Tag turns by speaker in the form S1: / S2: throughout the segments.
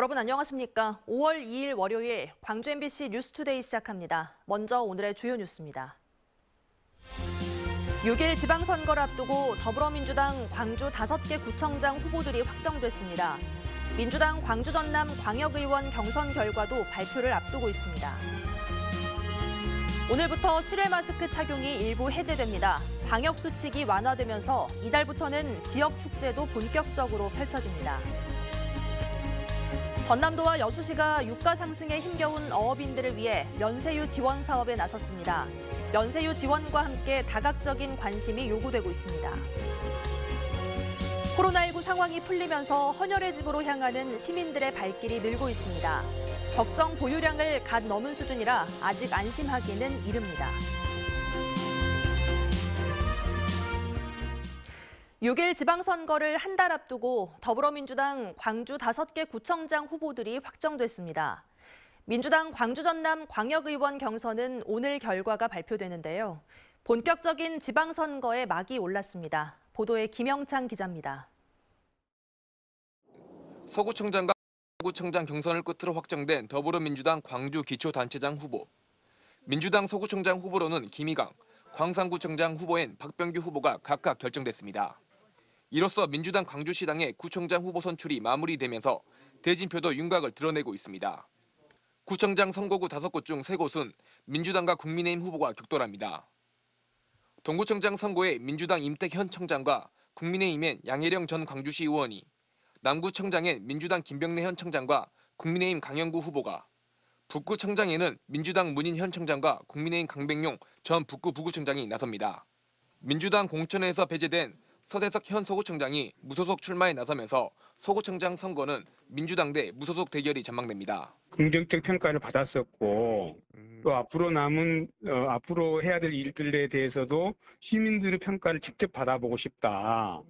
S1: 여러분 안녕하십니까? 5월 2일 월요일 광주 MBC 뉴스투데이 시작합니다. 먼저 오늘의 주요 뉴스입니다. 6일 지방선거를 앞두고 더불어민주당 광주 5개 구청장 후보들이 확정됐습니다. 민주당 광주 전남 광역의원 경선 결과도 발표를 앞두고 있습니다. 오늘부터 실외 마스크 착용이 일부 해제됩니다. 방역 수칙이 완화되면서 이달부터는 지역 축제도 본격적으로 펼쳐집니다. 전남도와 여수시가 유가 상승에 힘겨운 어업인들을 위해 면세유 지원 사업에 나섰습니다. 면세유 지원과 함께 다각적인 관심이 요구되고 있습니다. 코로나19 상황이 풀리면서 헌혈의 집으로 향하는 시민들의 발길이 늘고 있습니다. 적정 보유량을 갓 넘은 수준이라 아직 안심하기는 이릅니다. 6일 지방선거를 한 달 앞두고 더불어민주당 광주 5개 구청장 후보들이 확정됐습니다. 민주당 광주 전남 광역의원 경선은 오늘 결과가 발표되는데요. 본격적인 지방선거에 막이 올랐습니다. 보도에 김영창 기자입니다.
S2: 서구청장과 서구청장 경선을 끝으로 확정된 더불어민주당 광주 기초단체장 후보. 민주당 서구청장 후보로는 김희강, 광산구청장 후보인 박병규 후보가 각각 결정됐습니다. 이로써 민주당 광주시당의 구청장 후보 선출이 마무리되면서 대진표도 윤곽을 드러내고 있습니다. 구청장 선거구 5곳 중 3곳은 민주당과 국민의힘 후보가 격돌합니다. 동구청장 선거에 민주당 임택현 청장과 국민의힘엔 양혜령 전 광주시 의원이, 남구청장엔 민주당 김병래 현 청장과 국민의힘 강영구 후보가, 북구청장에는 민주당 문인 현 청장과 국민의힘 강백용 전 북구 부구청장이 나섭니다. 민주당 공천에서 배제된 서대석 현 서구청장이 무소속 출마에 나서면서 서구청장 선거는 민주당 대 무소속 대결이 전망됩니다.
S3: 긍정적 평가를 받았었고 음. 또 앞으로 남은 어, 앞으로 해야 될 일들에 대해서도 시민들의 평가를 직접 받아보고 싶다.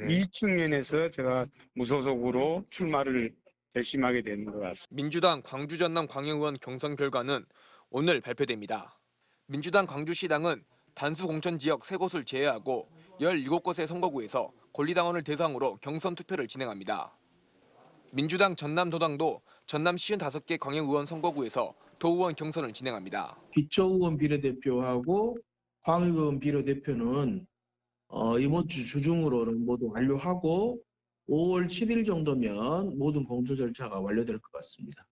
S3: 네. 이 측면에서 제가 무소속으로 출마를 결심하게 되는 것 같습니다. 민주당
S2: 광주 전남 광역 의원 경선 결과는 오늘 발표됩니다. 민주당 광주시당은 단수 공천 지역 세 곳을 제외하고 17곳의 선거구에서 권리당원을 대상으로 경선 투표를 진행합니다. 민주당 전남도당도 전남 55개 광역의원 선거구에서 도의원 경선을 진행합니다.
S4: 기초의원 비례대표하고
S2: 광역의원 비례대표는 어, 이번 주 주중으로는 모두 완료하고 5월 7일 정도면 모든 공조 절차가 완료될 것 같습니다.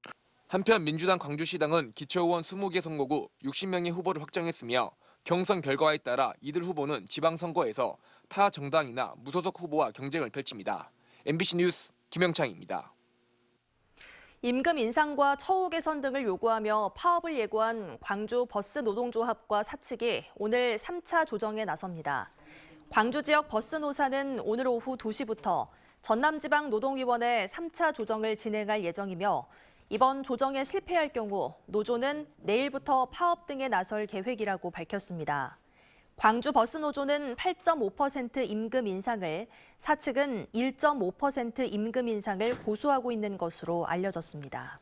S2: 한편 민주당 광주시당은 기초의원 20개 선거구 60명의 후보를 확정했으며 경선 결과에 따라 이들 후보는 지방선거에서 타 정당이나 무소속 후보와 경쟁을 펼칩니다. MBC 뉴스 김영창입니다.
S1: 임금 인상과 처우 개선 등을 요구하며 파업을 예고한 광주 버스 노동조합과 사측이 오늘 3차 조정에 나섭니다. 광주 지역 버스 노사는 오늘 오후 2시부터 전남지방 노동위원회 3차 조정을 진행할 예정이며 이번 조정에 실패할 경우 노조는 내일부터 파업 등에 나설 계획이라고 밝혔습니다. 광주 버스 노조는 8.5% 임금 인상을, 사측은 1.5% 임금 인상을 고수하고 있는 것으로 알려졌습니다.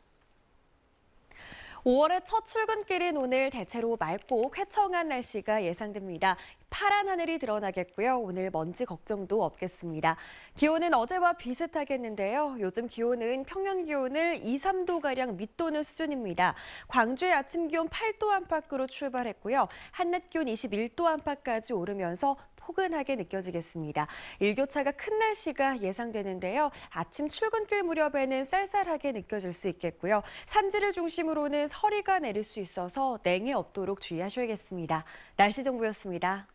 S4: 5월의 첫 출근길인 오늘 대체로 맑고 쾌청한 날씨가 예상됩니다. 파란 하늘이 드러나겠고요. 오늘 먼지 걱정도 없겠습니다. 기온은 어제와 비슷하겠는데요. 요즘 기온은 평년 기온을 2, 3도가량 밑도는 수준입니다. 광주의 아침 기온 8도 안팎으로 출발했고요. 한낮 기온 21도 안팎까지 오르면서 포근하게 느껴지겠습니다. 일교차가 큰 날씨가 예상되는데요. 아침 출근길 무렵에는 쌀쌀하게 느껴질 수 있겠고요. 산지를 중심으로는 서리가 내릴 수 있어서 냉해 없도록 주의하셔야겠습니다. 날씨 정보였습니다.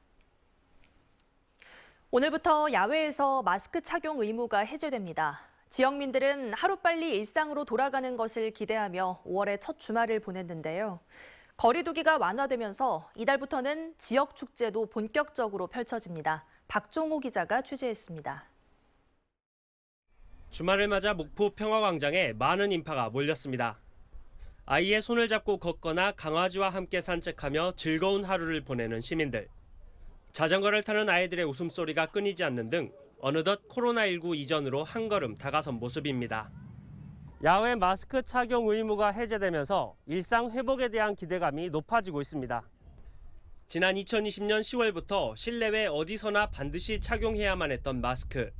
S4: 오늘부터 야외에서 마스크
S1: 착용 의무가 해제됩니다. 지역민들은 하루빨리 일상으로 돌아가는 것을 기대하며 5월의 첫 주말을 보냈는데요. 거리두기가 완화되면서 이달부터는 지역 축제도 본격적으로 펼쳐집니다. 박종호 기자가 취재했습니다.
S5: 주말을 맞아 목포 평화광장에 많은 인파가 몰렸습니다. 아이의 손을 잡고 걷거나 강아지와 함께 산책하며 즐거운 하루를 보내는 시민들. 자전거를 타는 아이들의 웃음소리가 끊이지 않는 등 어느덧 코로나19 이전으로 한 걸음 다가선 모습입니다. 야외 마스크 착용 의무가 해제되면서 일상 회복에 대한 기대감이 높아지고 있습니다. 지난 2020년 10월부터 실내외 어디서나 반드시 착용해야만 했던 마스크.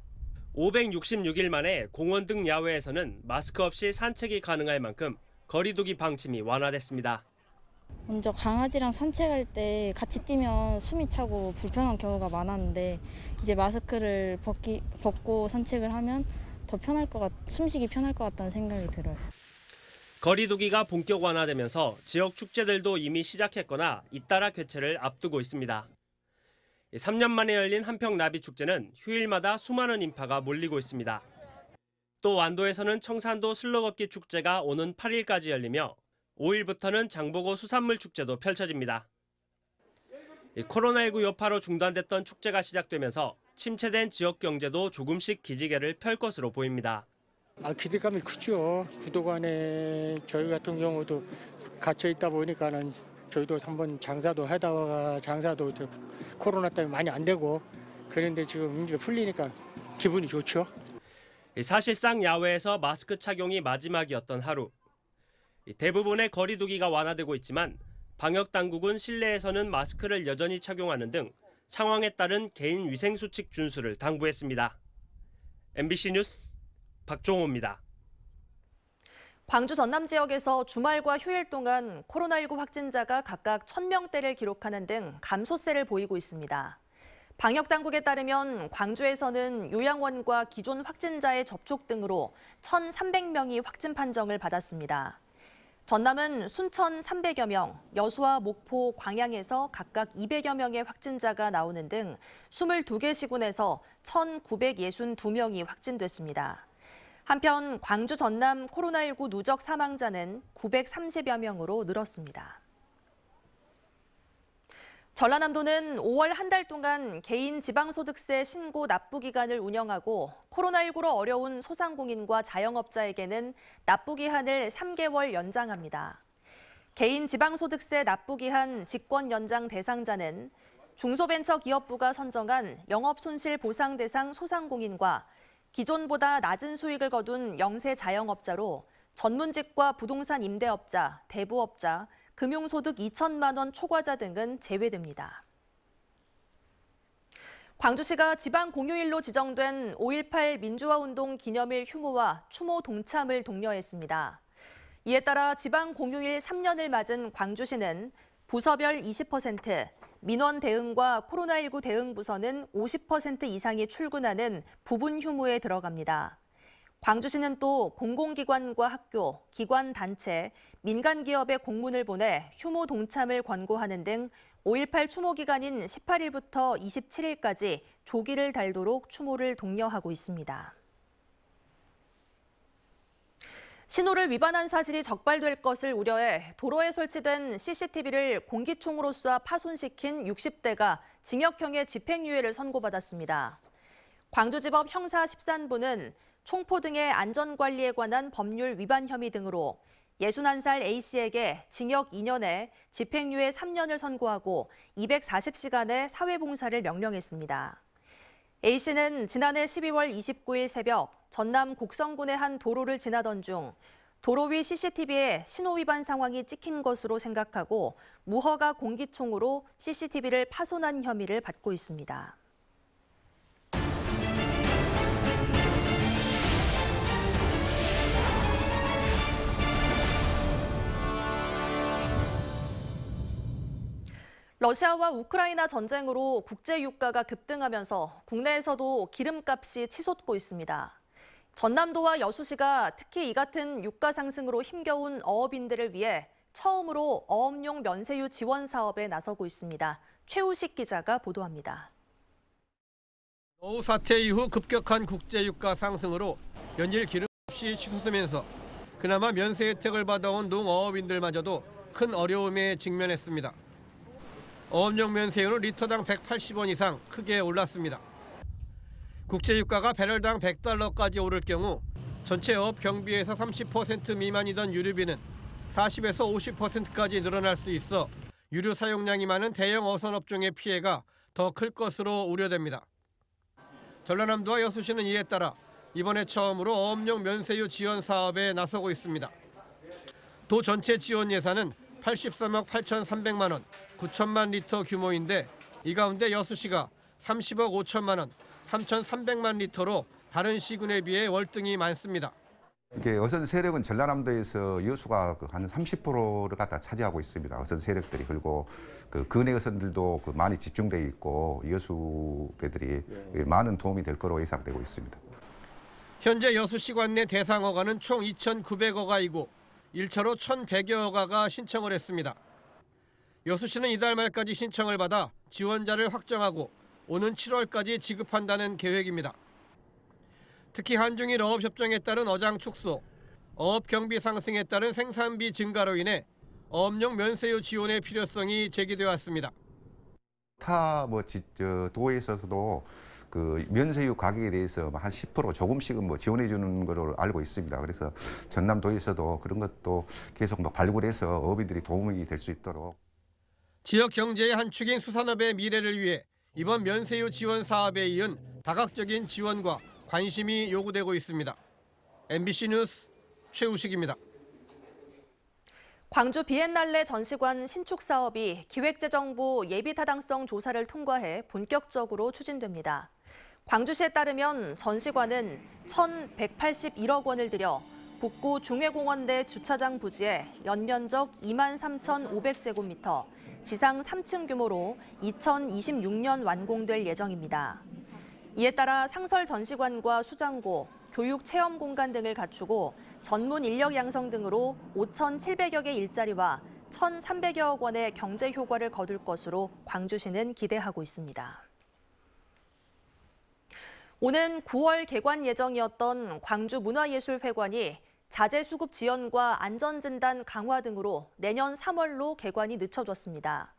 S5: 566일 만에 공원 등 야외에서는 마스크 없이 산책이 가능할 만큼 거리두기 방침이 완화됐습니다.
S1: 먼저 강아지랑 산책할 때 같이
S4: 뛰면 숨이 차고 불편한 경우가 많았는데 이제 마스크를 벗기, 벗고
S6: 산책을 하면 더 편할 것 같, 숨쉬기 편할 것 같다는 생각이 들어요.
S5: 거리두기가 본격 완화되면서 지역 축제들도 이미 시작했거나 잇따라 개최를 앞두고 있습니다. 3년 만에 열린 한평 나비 축제는 휴일마다 수많은 인파가 몰리고 있습니다. 또 완도에서는 청산도 슬로걷기 축제가 오는 8일까지 열리며 5일부터는 장보고 수산물 축제도 펼쳐집니다. 코로나19 여파로 중단됐던 축제가 시작되면서 침체된 지역 경제도 조금씩 기지개를 펼 것으로 보입니다.
S6: 아, 기대감이 크죠. 그동안에 저희 같은 경우도 갇혀 있다 보니까는 저희도 한번 장사도 하다가 장사도 코로나 때문에 많이 안 되고 그런데 지금 이제 풀리니까 기분이 좋죠.
S5: 사실상 야외에서 마스크 착용이 마지막이었던 하루. 대부분의 거리두기가 완화되고 있지만 방역 당국은 실내에서는 마스크를 여전히 착용하는 등 상황에 따른 개인 위생 수칙 준수를 당부했습니다. MBC 뉴스 박종호입니다.
S1: 광주 전남 지역에서 주말과 휴일 동안 코로나19 확진자가 각각 1,000명대를 기록하는 등 감소세를 보이고 있습니다. 방역 당국에 따르면 광주에서는 요양원과 기존 확진자의 접촉 등으로 1,300명이 확진 판정을 받았습니다. 전남은 순천 300여 명, 여수와 목포, 광양에서 각각 200여 명의 확진자가 나오는 등 22개 시군에서 1,962명이 확진됐습니다. 한편 광주 전남 코로나19 누적 사망자는 930여 명으로 늘었습니다. 전라남도는 5월 한 달 동안 개인 지방소득세 신고 납부 기간을 운영하고 코로나19로 어려운 소상공인과 자영업자에게는 납부 기한을 3개월 연장합니다. 개인 지방소득세 납부 기한 직권 연장 대상자는 중소벤처기업부가 선정한 영업손실 보상 대상 소상공인과 기존보다 낮은 수익을 거둔 영세 자영업자로 전문직과 부동산 임대업자, 대부업자, 금융소득 2천만 원 초과자 등은 제외됩니다. 광주시가 지방 공휴일로 지정된 5.18 민주화운동 기념일 휴무와 추모 동참을 독려했습니다. 이에 따라 지방 공휴일 3년을 맞은 광주시는 부서별 20%, 민원 대응과 코로나19 대응 부서는 50% 이상이 출근하는 부분 휴무에 들어갑니다. 광주시는 또 공공기관과 학교, 기관 단체, 민간 기업에 공문을 보내 휴무 동참을 권고하는 등 5.18 추모 기간인 18일부터 27일까지 조기를 달도록 추모를 독려하고 있습니다. 신호를 위반한 사실이 적발될 것을 우려해 도로에 설치된 CCTV를 공기총으로 쏴 파손시킨 60대가 징역형의 집행유예를 선고받았습니다. 광주지법 형사 13부는 총포 등의 안전관리에 관한 법률 위반 혐의 등으로 61살 A씨에게 징역 2년에 집행유예 3년을 선고하고 240시간의 사회봉사를 명령했습니다. A씨는 지난해 12월 29일 새벽 전남 곡성군의 한 도로를 지나던 중 도로 위 CCTV에 신호위반 상황이 찍힌 것으로 생각하고 무허가 공기총으로 CCTV를 파손한 혐의를 받고 있습니다. 러시아와 우크라이나 전쟁으로 국제 유가가 급등하면서 국내에서도 기름값이 치솟고 있습니다. 전남도와 여수시가 특히 이 같은 유가 상승으로 힘겨운 어업인들을 위해 처음으로 어업용 면세유 지원 사업에 나서고 있습니다. 최우식 기자가 보도합니다.
S6: 어우 사태 이후 급격한 국제 유가 상승으로 연일 기름값이 치솟으면서 그나마 면세 혜택을 받아온 농어업인들마저도 큰 어려움에 직면했습니다. 어업용 면세율은 리터당 180원 이상 크게 올랐습니다. 국제유가가 배럴당 100달러까지 오를 경우 전체 업 경비에서 30% 미만이던 유류비는 40에서 50%까지 늘어날 수 있어 유류 사용량이 많은 대형 어선업종의 피해가 더 클 것으로 우려됩니다. 전라남도와 여수시는 이에 따라 이번에 처음으로 업용 면세유 지원 사업에 나서고 있습니다. 도 전체 지원 예산은 83억 8,300만 원, 9천만 리터 규모인데 이 가운데 여수시가 30억 5천만 원, 3,300만 리터로 다른 시군에 비해 월등히 많습니다.
S2: 이게 어선 세력은 전라남도에서 여수가 그 한 30%를 갖다 차지하고 있습니다. 어선 세력들이 그리고 그 근해 어선들도 그 많이 집중돼 있고 여수 배들이 예. 많은 도움이 될 거로 예상되고 있습니다.
S6: 현재 여수시관 내 대상어가는 총 2,900어가이고 1차로 1,100여 어가가 신청을 했습니다. 여수시는 이달 말까지 신청을 받아 지원자를 확정하고 오는 7월까지 지급한다는 계획입니다. 특히 한중일 어업협정에 따른 어장 축소, 어업 경비 상승에 따른 생산비 증가로 인해 어업용 면세유 지원의 필요성이 제기되었습니다.
S2: 타뭐 도에 서도그 면세유 가격에 대해서 뭐 한10% 조금씩은 뭐 지원해 주는 걸로 알고 있습니다. 그래서 전남도에서도 그런 것도 계속 뭐 발굴해서 어업인들이 도움이 될 수 있도록.
S6: 지역 경제의 한 축인 수산업의 미래를 위해 이번 면세유 지원 사업에 이은 다각적인 지원과 관심이 요구되고 있습니다. MBC 뉴스 최우식입니다.
S1: 광주 비엔날레 전시관 신축 사업이 기획재정부 예비타당성 조사를 통과해 본격적으로 추진됩니다. 광주시에 따르면 전시관은 1,181억 원을 들여 북구 중해공원대 주차장 부지에 연면적 23,500제곱미터, 지상 3층 규모로 2026년 완공될 예정입니다. 이에 따라 상설 전시관과 수장고, 교육 체험 공간 등을 갖추고 전문 인력 양성 등으로 5,700여 개 일자리와 1,300여억 원의 경제 효과를 거둘 것으로 광주시는 기대하고 있습니다. 오는 9월 개관 예정이었던 광주문화예술회관이 자재 수급 지원과 안전진단 강화 등으로 내년 3월로 개관이 늦춰졌습니다.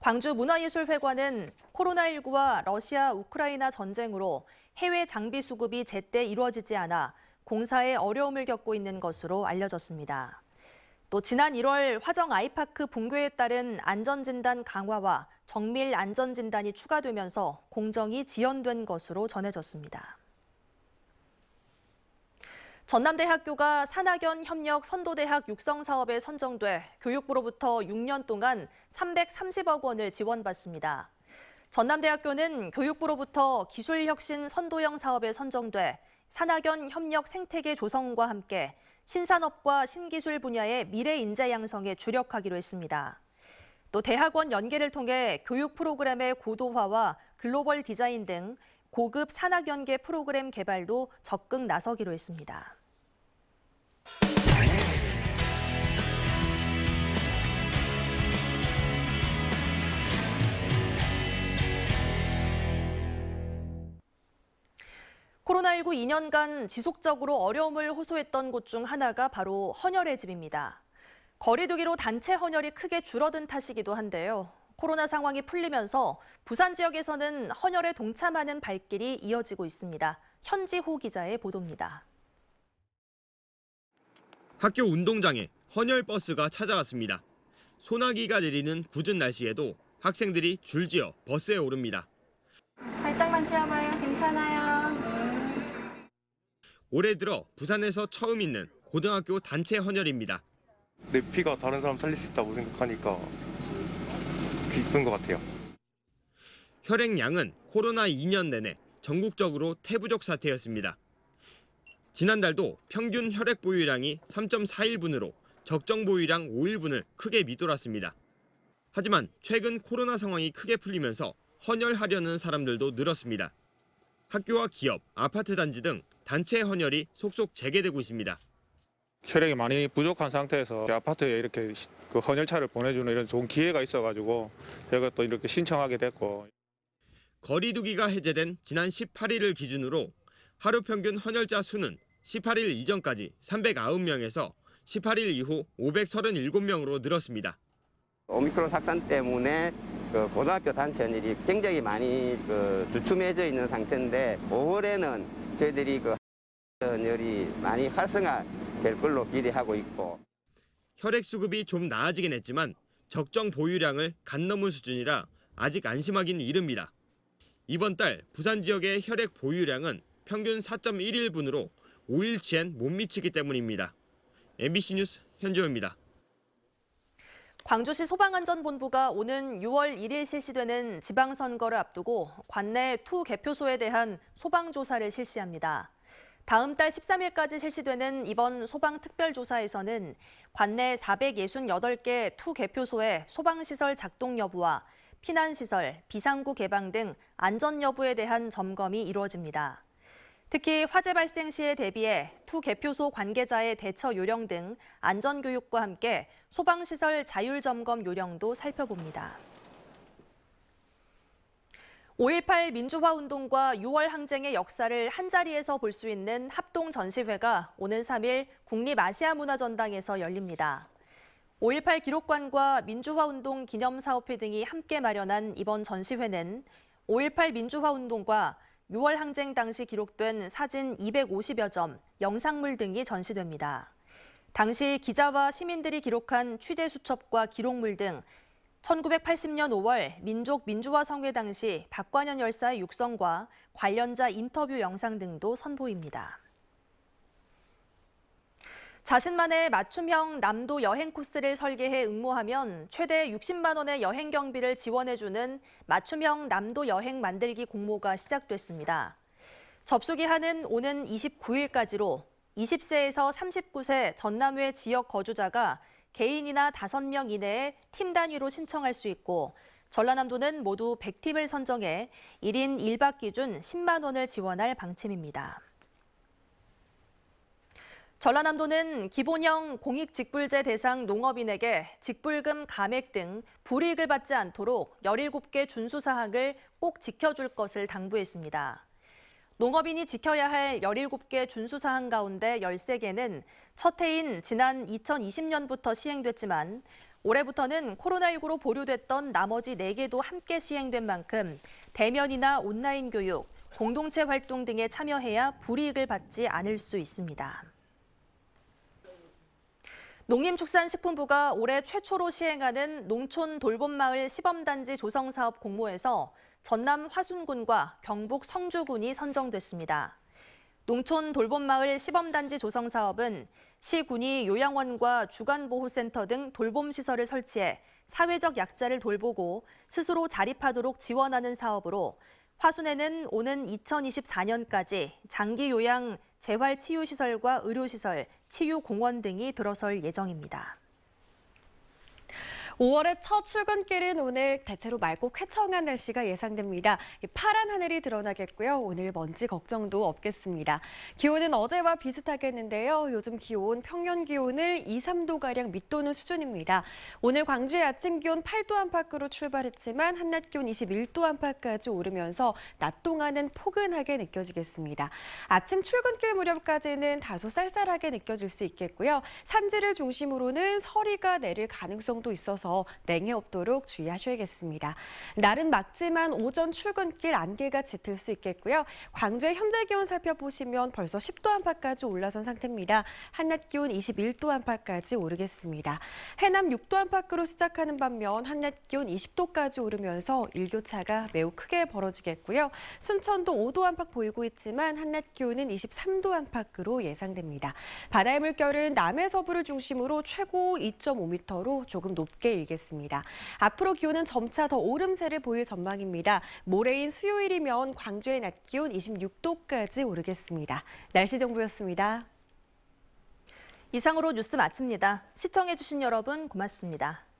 S1: 광주문화예술회관은 코로나19와 러시아 우크라이나 전쟁으로 해외 장비 수급이 제때 이루어지지 않아 공사에 어려움을 겪고 있는 것으로 알려졌습니다. 또 지난 1월 화정 아이파크 붕괴에 따른 안전진단 강화와 정밀 안전진단이 추가되면서 공정이 지연된 것으로 전해졌습니다. 전남대학교가 산학연 협력 선도대학 육성 사업에 선정돼 교육부로부터 6년 동안 330억 원을 지원받습니다. 전남대학교는 교육부로부터 기술혁신 선도형 사업에 선정돼 산학연 협력 생태계 조성과 함께 신산업과 신기술 분야의 미래 인재 양성에 주력하기로 했습니다. 또 대학원 연계를 통해 교육 프로그램의 고도화와 글로벌 디자인 등 고급 산학연계 프로그램 개발도 적극 나서기로 했습니다. 코로나19 2년간 지속적으로 어려움을 호소했던 곳 중 하나가 바로 헌혈의 집입니다. 거리두기로 단체 헌혈이 크게 줄어든 탓이기도 한데요. 코로나 상황이 풀리면서 부산 지역에서는 헌혈에 동참하는 발길이 이어지고 있습니다. 현지호 기자의 보도입니다.
S3: 학교 운동장에 헌혈 버스가 찾아왔습니다. 소나기가 내리는 굳은 날씨에도 학생들이 줄지어 버스에 오릅니다.
S1: 살짝만 쉬어봐요. 괜찮아요.
S3: 올해 들어 부산에서 처음 있는 고등학교 단체 헌혈입니다. 내 피가 다른 사람 살릴 수 있다고 생각하니까 기쁜 것 같아요. 혈액량은 코로나 2년 내내 전국적으로 태부족 사태였습니다. 지난달도 평균 혈액 보유량이 3.41분으로 적정 보유량 5일분을 크게 밑돌았습니다. 하지만 최근 코로나 상황이 크게 풀리면서 헌혈하려는 사람들도 늘었습니다. 학교와 기업, 아파트 단지 등 단체 헌혈이 속속 재개되고 있습니다. 혈액이 많이 부족한 상태에서 아파트에 이렇게 그 헌혈차를 보내주는 이런 좋은 기회가 있어가지고 제가 또 이렇게 신청하게 됐고. 거리두기가 해제된 지난 18일을 기준으로 하루 평균 헌혈자 수는 18일 이전까지 309명에서 18일 이후 537명으로 늘었습니다. 오미크론 확산 때문에 그 고등학교 단체 연일이 굉장히 많이 그 주춤해져 있는 상태인데 5월에는 저희들이 그 연열이 많이 활성화 될 걸로 기대하고 있고. 혈액 수급이 좀 나아지긴 했지만 적정 보유량을 간 넘은 수준이라 아직 안심하긴 이릅니다. 이번 달 부산 지역의 혈액 보유량은 평균 4.11분으로 5일치엔 못 미치기 때문입니다. MBC 뉴스 현지호입니다.
S1: 광주시 소방안전본부가 오는 6월 1일 실시되는 지방선거를 앞두고 관내 투 개표소에 대한 소방조사를 실시합니다. 다음 달 13일까지 실시되는 이번 소방특별조사에서는 관내 468개 투 개표소의 소방시설 작동 여부와 피난시설, 비상구 개방 등 안전 여부에 대한 점검이 이루어집니다. 특히 화재 발생 시에 대비해 투 개표소 관계자의 대처 요령 등 안전 교육과 함께 소방시설 자율 점검 요령도 살펴봅니다. 5.18 민주화운동과 6월 항쟁의 역사를 한자리에서 볼 수 있는 합동 전시회가 오는 3일 국립아시아문화전당에서 열립니다. 5.18 기록관과 민주화운동 기념사업회 등이 함께 마련한 이번 전시회는 5.18 민주화운동과 6월 항쟁 당시 기록된 사진 250여 점, 영상물 등이 전시됩니다. 당시 기자와 시민들이 기록한 취재 수첩과 기록물 등 1980년 5월 민족 민주화 성회 당시 박관현 열사의 육성과 관련자 인터뷰 영상 등도 선보입니다. 자신만의 맞춤형 남도 여행 코스를 설계해 응모하면 최대 60만 원의 여행 경비를 지원해주는 맞춤형 남도 여행 만들기 공모가 시작됐습니다. 접속 기한은 오는 29일까지로 20세에서 39세 전남외 지역 거주자가 개인이나 다섯 명 이내에 팀 단위로 신청할 수 있고 전라남도는 모두 100팀을 선정해 1인 1박 기준 10만 원을 지원할 방침입니다. 전라남도는 기본형 공익직불제 대상 농업인에게 직불금 감액 등 불이익을 받지 않도록 17개 준수사항을 꼭 지켜줄 것을 당부했습니다. 농업인이 지켜야 할 17개 준수사항 가운데 13개는 첫 해인 지난 2020년부터 시행됐지만 올해부터는 코로나19로 보류됐던 나머지 4개도 함께 시행된 만큼 대면이나 온라인 교육, 공동체 활동 등에 참여해야 불이익을 받지 않을 수 있습니다. 농림축산식품부가 올해 최초로 시행하는 농촌 돌봄마을 시범단지 조성사업 공모에서 전남 화순군과 경북 성주군이 선정됐습니다. 농촌 돌봄마을 시범단지 조성 사업은 시군이 요양원과 주간보호센터 등 돌봄시설을 설치해 사회적 약자를 돌보고 스스로 자립하도록 지원하는 사업으로 화순에는 오는 2024년까지 장기 요양, 재활치유시설과 의료시설, 치유공원 등이 들어설 예정입니다.
S4: 5월의 첫 출근길은 오늘 대체로 맑고 쾌청한 날씨가 예상됩니다. 파란 하늘이 드러나겠고요. 오늘 먼지 걱정도 없겠습니다. 기온은 어제와 비슷하겠는데요. 요즘 기온 평년 기온을 2, 3도가량 밑도는 수준입니다. 오늘 광주의 아침 기온 8도 안팎으로 출발했지만 한낮 기온 21도 안팎까지 오르면서 낮 동안은 포근하게 느껴지겠습니다. 아침 출근길 무렵까지는 다소 쌀쌀하게 느껴질 수 있겠고요. 산지를 중심으로는 서리가 내릴 가능성도 있어서 있어서 냉해 없도록 주의하셔야겠습니다. 날은 맑지만 오전 출근길 안개가 짙을 수 있겠고요. 광주의 현재 기온 살펴보시면 벌써 10도 안팎까지 올라선 상태입니다. 한낮 기온 21도 안팎까지 오르겠습니다. 해남 6도 안팎으로 시작하는 반면 한낮 기온 20도까지 오르면서 일교차가 매우 크게 벌어지겠고요. 순천도 5도 안팎 보이고 있지만 한낮 기온은 23도 안팎으로 예상됩니다. 바다의 물결은 남해 서부를 중심으로 최고 2.5m로 조금 높게 내일이겠습니다. 앞으로 기온은 점차 더 오름세를 보일 전망입니다. 모레인 수요일이면 광주의 낮 기온 26도까지 오르겠습니다. 날씨 정보였습니다. 이상으로 뉴스 마칩니다. 시청해주신
S1: 여러분 고맙습니다.